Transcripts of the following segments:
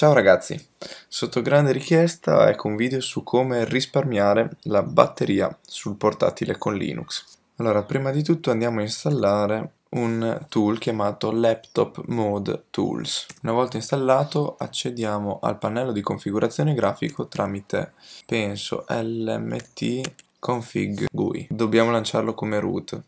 Ciao ragazzi, sotto grande richiesta ecco un video su come risparmiare la batteria sul portatile con Linux. Allora, prima di tutto andiamo a installare un tool chiamato Laptop Mode Tools. Una volta installato accediamo al pannello di configurazione grafico tramite, penso, lmt config GUI. Dobbiamo lanciarlo come root.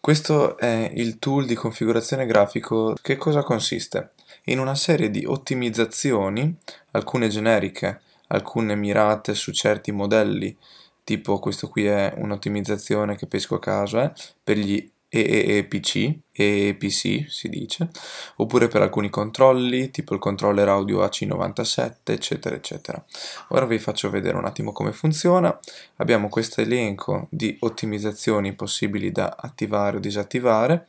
Questo è il tool di configurazione grafico. Che cosa consiste? in una serie di ottimizzazioni, alcune generiche, alcune mirate su certi modelli, tipo questo qui è un'ottimizzazione che pesco a caso, eh, per gli EEPC, EEPC si dice, oppure per alcuni controlli, tipo il controller audio AC97, eccetera, eccetera. Ora vi faccio vedere un attimo come funziona. Abbiamo questo elenco di ottimizzazioni possibili da attivare o disattivare,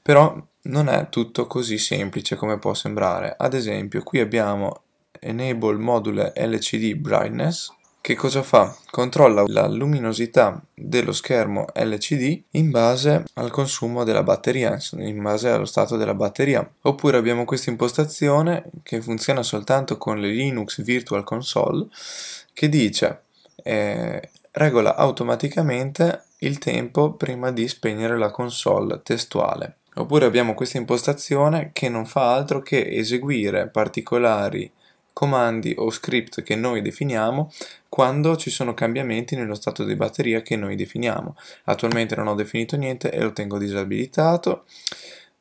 però non è tutto così semplice come può sembrare. Ad esempio, qui abbiamo Enable Module LCD Brightness. Che cosa fa? Controlla la luminosità dello schermo LCD in base al consumo della batteria, in base allo stato della batteria. Oppure abbiamo questa impostazione che funziona soltanto con le Linux Virtual Console che dice eh, regola automaticamente il tempo prima di spegnere la console testuale. Oppure abbiamo questa impostazione che non fa altro che eseguire particolari comandi o script che noi definiamo quando ci sono cambiamenti nello stato di batteria che noi definiamo. Attualmente non ho definito niente e lo tengo disabilitato.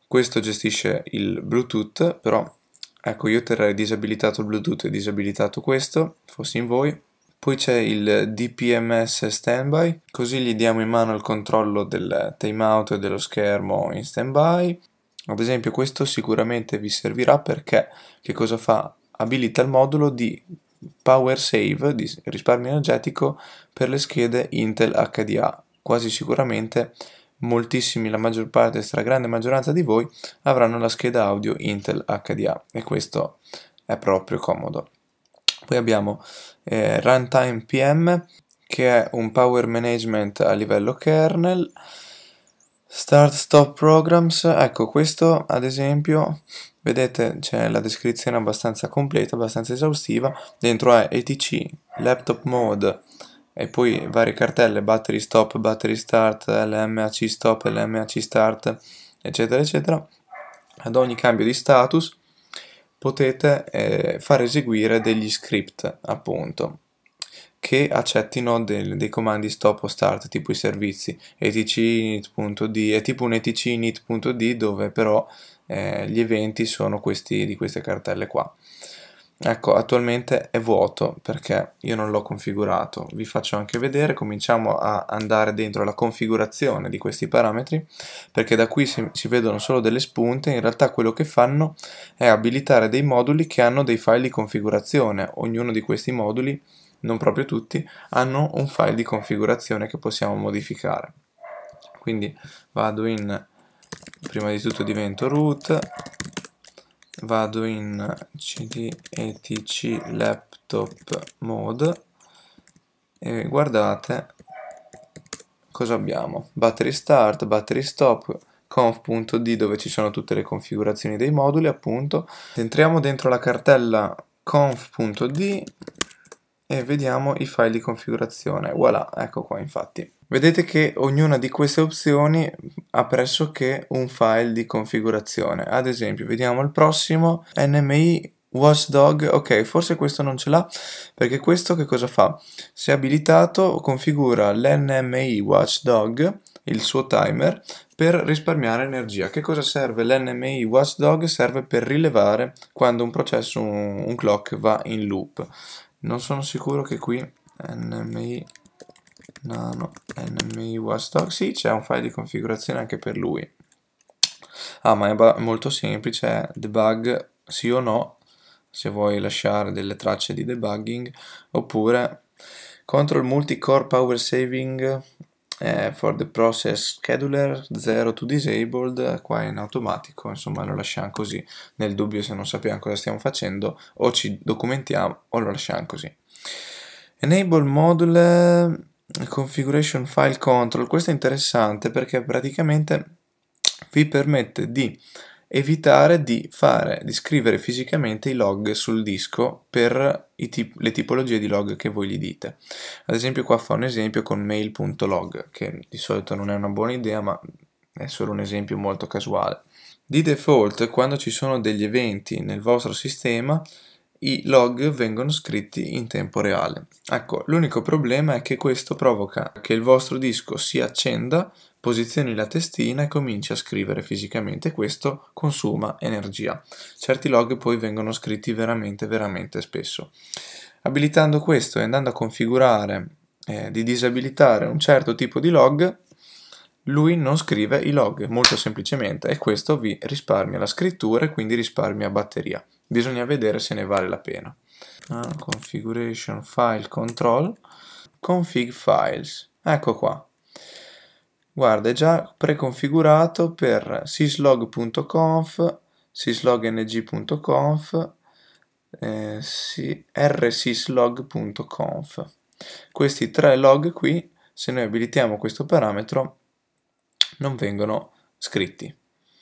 Questo gestisce il Bluetooth, però ecco io terrei disabilitato il Bluetooth e disabilitato questo, fossi in voi, poi c'è il DPMS standby, così gli diamo in mano il controllo del timeout e dello schermo in standby. Ad esempio questo sicuramente vi servirà perché che cosa fa? Abilita il modulo di power save, di risparmio energetico, per le schede Intel HDA. Quasi sicuramente moltissimi, la maggior parte, la stragrande maggioranza di voi avranno la scheda audio Intel HDA e questo è proprio comodo. Poi abbiamo eh, Runtime PM, che è un power management a livello kernel. Start Stop Programs, ecco questo ad esempio, vedete c'è la descrizione abbastanza completa, abbastanza esaustiva, dentro è ETC, Laptop Mode e poi varie cartelle, Battery Stop, Battery Start, LMAC Stop, LMAC Start, eccetera eccetera. Ad ogni cambio di status potete eh, far eseguire degli script appunto che accettino del, dei comandi stop o start tipo i servizi etc init.d è tipo un etc init.d dove però eh, gli eventi sono questi di queste cartelle qua Ecco, attualmente è vuoto perché io non l'ho configurato. Vi faccio anche vedere, cominciamo a andare dentro la configurazione di questi parametri perché da qui si, si vedono solo delle spunte, in realtà quello che fanno è abilitare dei moduli che hanno dei file di configurazione. Ognuno di questi moduli, non proprio tutti, hanno un file di configurazione che possiamo modificare. Quindi vado in, prima di tutto divento root, vado in cd etc laptop mode e guardate cosa abbiamo battery start, battery stop conf.d dove ci sono tutte le configurazioni dei moduli appunto entriamo dentro la cartella conf.d e vediamo i file di configurazione voilà ecco qua infatti Vedete che ognuna di queste opzioni ha pressoché un file di configurazione. Ad esempio, vediamo il prossimo, NMI Watchdog, ok, forse questo non ce l'ha, perché questo che cosa fa? Se abilitato configura l'NMI Watchdog, il suo timer, per risparmiare energia. Che cosa serve l'NMI Watchdog? Serve per rilevare quando un processo, un, un clock va in loop. Non sono sicuro che qui NMI nano enemy watchdog, sì c'è un file di configurazione anche per lui. Ah ma è molto semplice, debug sì o no, se vuoi lasciare delle tracce di debugging, oppure control multi-core power saving eh, for the process scheduler 0 to disabled, qua in automatico, insomma lo lasciamo così, nel dubbio se non sappiamo cosa stiamo facendo o ci documentiamo o lo lasciamo così. Enable module configuration file control, questo è interessante perché praticamente vi permette di evitare di, fare, di scrivere fisicamente i log sul disco per tip- le tipologie di log che voi gli dite. Ad esempio qua fa un esempio con mail.log, che di solito non è una buona idea, ma è solo un esempio molto casuale. Di default, quando ci sono degli eventi nel vostro sistema, i log vengono scritti in tempo reale. Ecco, l'unico problema è che questo provoca che il vostro disco si accenda, posizioni la testina e cominci a scrivere fisicamente. Questo consuma energia. Certi log poi vengono scritti veramente, veramente spesso. Abilitando questo e andando a configurare eh, di disabilitare un certo tipo di log, lui non scrive i log molto semplicemente e questo vi risparmia la scrittura e quindi risparmia batteria. Bisogna vedere se ne vale la pena. Ah, configuration file control config files. Ecco qua. Guarda, è già preconfigurato per syslog.conf, syslogng.conf, eh, rsyslog.conf. Questi tre log qui, se noi abilitiamo questo parametro, non vengono scritti.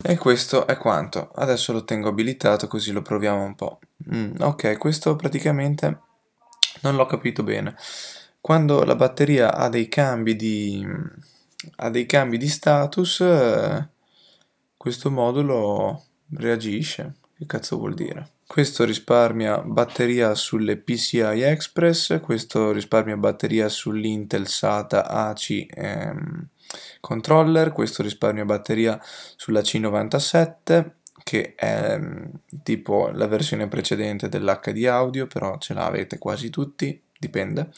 E questo è quanto. Adesso lo tengo abilitato così lo proviamo un po'. Mm, ok, questo praticamente non l'ho capito bene. Quando la batteria ha dei cambi di, dei cambi di status, eh, questo modulo reagisce. Che cazzo vuol dire? Questo risparmia batteria sulle PCI Express, questo risparmia batteria sull'Intel SATA AC ehm, controller, questo risparmia batteria sulla C97 che è mm, tipo la versione precedente dell'HD audio, però ce l'avete quasi tutti, dipende.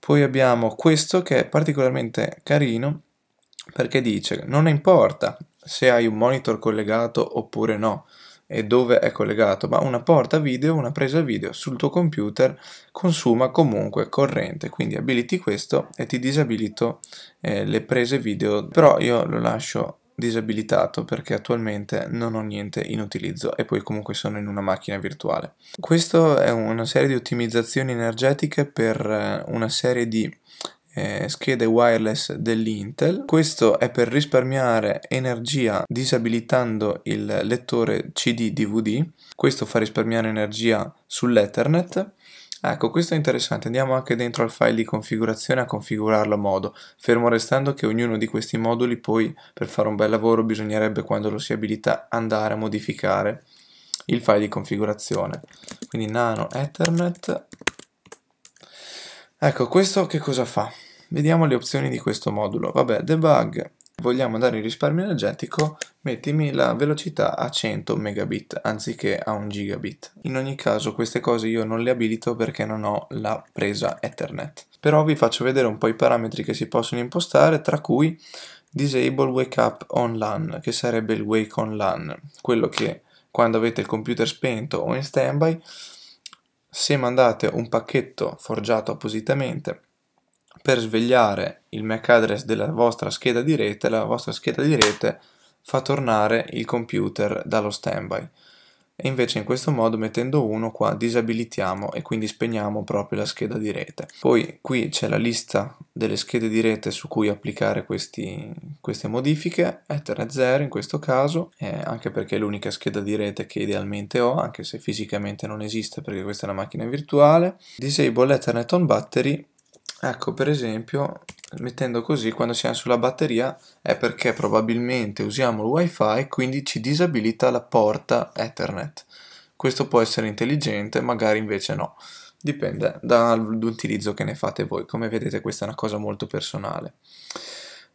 Poi abbiamo questo che è particolarmente carino perché dice non importa se hai un monitor collegato oppure no, e dove è collegato, ma una porta video, una presa video sul tuo computer consuma comunque corrente, quindi abiliti questo e ti disabilito eh, le prese video, però io lo lascio disabilitato perché attualmente non ho niente in utilizzo e poi comunque sono in una macchina virtuale. Questa è una serie di ottimizzazioni energetiche per eh, una serie di eh, schede wireless dell'Intel. Questo è per risparmiare energia disabilitando il lettore CD DVD. Questo fa risparmiare energia sull'Ethernet. Ecco, questo è interessante, andiamo anche dentro al file di configurazione a configurarlo a modo, fermo restando che ognuno di questi moduli poi per fare un bel lavoro bisognerebbe quando lo si abilita andare a modificare il file di configurazione. Quindi nano ethernet. Ecco, questo che cosa fa? Vediamo le opzioni di questo modulo. Vabbè, debug, vogliamo dare il risparmio energetico, mettimi la velocità a 100 megabit anziché a 1 gigabit. In ogni caso queste cose io non le abilito perché non ho la presa Ethernet. Però vi faccio vedere un po' i parametri che si possono impostare, tra cui disable wake up on LAN, che sarebbe il wake on LAN, quello che quando avete il computer spento o in standby, se mandate un pacchetto forgiato appositamente per svegliare il MAC address della vostra scheda di rete, la vostra scheda di rete fa tornare il computer dallo standby. E invece in questo modo mettendo 1 qua disabilitiamo e quindi spegniamo proprio la scheda di rete. Poi qui c'è la lista delle schede di rete su cui applicare questi, queste modifiche, Ethernet 0 in questo caso, eh, anche perché è l'unica scheda di rete che idealmente ho, anche se fisicamente non esiste perché questa è una macchina virtuale. Disable Ethernet on battery Ecco, per esempio, mettendo così, quando siamo sulla batteria è perché probabilmente usiamo il wifi, quindi ci disabilita la porta Ethernet. Questo può essere intelligente, magari invece no. Dipende dall'utilizzo che ne fate voi. Come vedete questa è una cosa molto personale.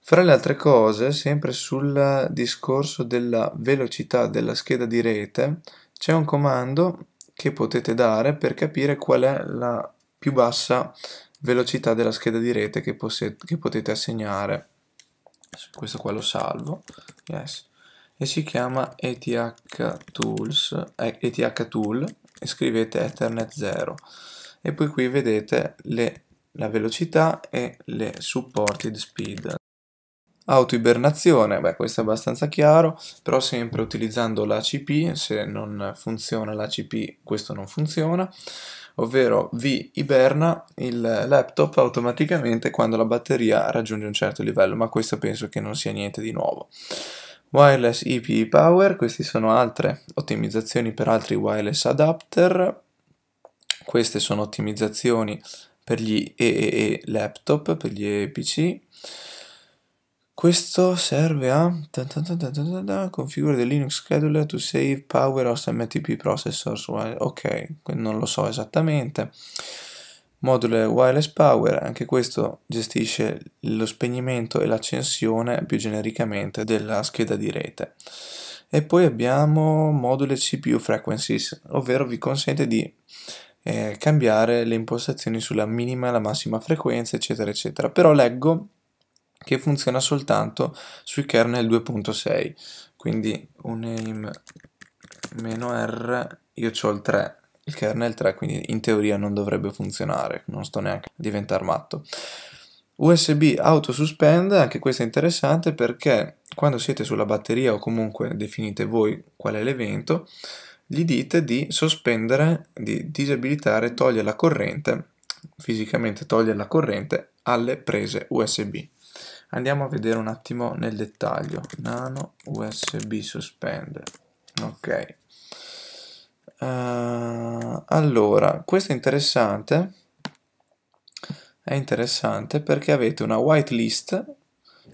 Fra le altre cose, sempre sul discorso della velocità della scheda di rete, c'è un comando che potete dare per capire qual è la più bassa velocità della scheda di rete che, che potete assegnare. Questo qua lo salvo, yes. e si chiama ETH, tools, eh, ETH tool e scrivete Ethernet 0 e poi qui vedete le, la velocità e le supported speed. Auto-ibernazione, beh questo è abbastanza chiaro, però sempre utilizzando l'ACP, se non funziona l'ACP questo non funziona ovvero vi iberna il laptop automaticamente quando la batteria raggiunge un certo livello, ma questo penso che non sia niente di nuovo. Wireless IP Power, queste sono altre ottimizzazioni per altri wireless adapter, queste sono ottimizzazioni per gli EEE laptop, per gli EPC questo serve a configura the Linux scheduler to save power of MTP processors. Eh, ok, non lo so esattamente. Module wireless power, anche questo gestisce lo spegnimento e l'accensione più genericamente della scheda di rete. E poi abbiamo module CPU frequencies, ovvero vi consente di eh, cambiare le impostazioni sulla minima e la massima frequenza, eccetera, eccetera. Però leggo che funziona soltanto sui kernel 2.6 quindi uname meno r io ho il 3 il kernel 3 quindi in teoria non dovrebbe funzionare non sto neanche a diventare matto USB auto suspend anche questo è interessante perché quando siete sulla batteria o comunque definite voi qual è l'evento gli dite di sospendere di disabilitare togliere la corrente fisicamente togliere la corrente alle prese USB andiamo a vedere un attimo nel dettaglio nano usb suspend ok uh, allora questo è interessante è interessante perché avete una whitelist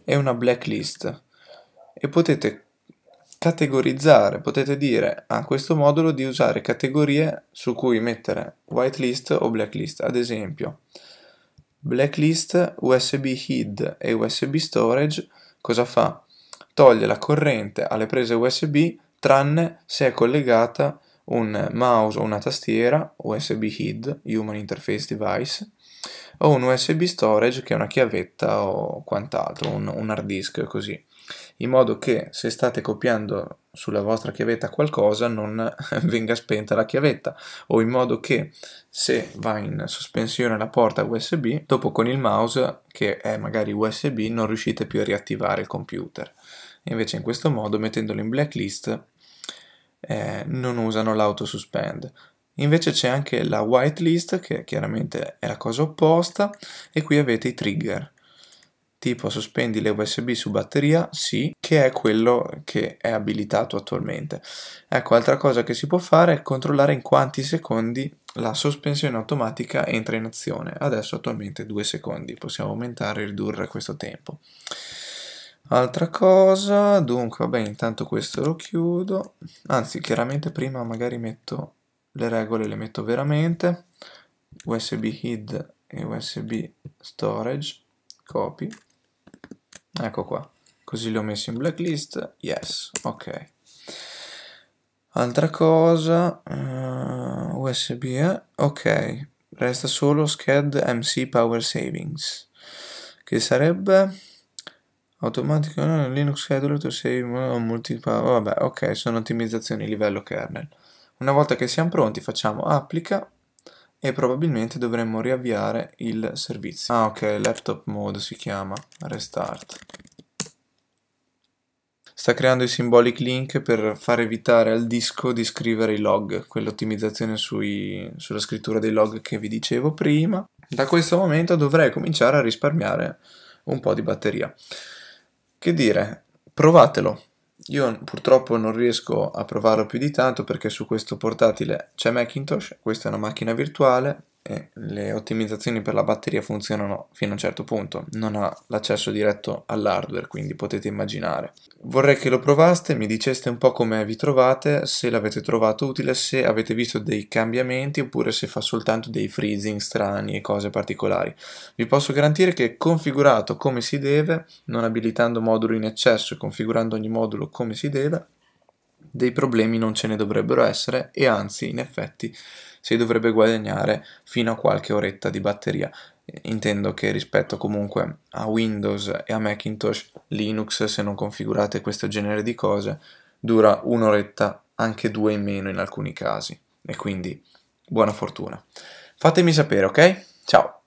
e una blacklist e potete categorizzare, potete dire a ah, questo modulo di usare categorie su cui mettere whitelist o blacklist. Ad esempio, Blacklist USB Hid e USB Storage cosa fa? Toglie la corrente alle prese USB tranne se è collegata un mouse o una tastiera USB HID, Human Interface Device, o un USB storage che è una chiavetta o quant'altro, un, un hard disk così in modo che se state copiando sulla vostra chiavetta qualcosa non venga spenta la chiavetta o in modo che se va in sospensione la porta USB dopo con il mouse che è magari USB non riuscite più a riattivare il computer invece in questo modo mettendolo in blacklist eh, non usano l'autosuspend Invece c'è anche la whitelist che chiaramente è la cosa opposta e qui avete i trigger tipo sospendi le USB su batteria, sì, che è quello che è abilitato attualmente. Ecco, altra cosa che si può fare è controllare in quanti secondi la sospensione automatica entra in azione. Adesso attualmente 2 secondi, possiamo aumentare e ridurre questo tempo. Altra cosa, dunque, vabbè, intanto questo lo chiudo. Anzi, chiaramente prima magari metto le regole, le metto veramente. USB HID e USB Storage, copy ecco qua così li ho messi in blacklist yes ok altra cosa uh, eh, usb eh? ok resta solo scad mc power savings che sarebbe automatico no, linux scheduler to save multipower oh, vabbè ok sono ottimizzazioni livello kernel una volta che siamo pronti facciamo applica e probabilmente dovremmo riavviare il servizio ah ok laptop mode si chiama restart sta creando i symbolic link per far evitare al disco di scrivere i log, quell'ottimizzazione sui, sulla scrittura dei log che vi dicevo prima. Da questo momento dovrei cominciare a risparmiare un po' di batteria. Che dire, provatelo. Io purtroppo non riesco a provarlo più di tanto perché su questo portatile c'è Macintosh, questa è una macchina virtuale, eh, le ottimizzazioni per la batteria funzionano fino a un certo punto, non ha l'accesso diretto all'hardware, quindi potete immaginare. Vorrei che lo provaste, mi diceste un po' come vi trovate, se l'avete trovato utile, se avete visto dei cambiamenti oppure se fa soltanto dei freezing strani e cose particolari. Vi posso garantire che configurato come si deve, non abilitando moduli in eccesso e configurando ogni modulo come si deve, dei problemi non ce ne dovrebbero essere e anzi in effetti si dovrebbe guadagnare fino a qualche oretta di batteria. Intendo che rispetto comunque a Windows e a Macintosh, Linux, se non configurate questo genere di cose, dura un'oretta, anche due in meno in alcuni casi. E quindi buona fortuna. Fatemi sapere, ok? Ciao!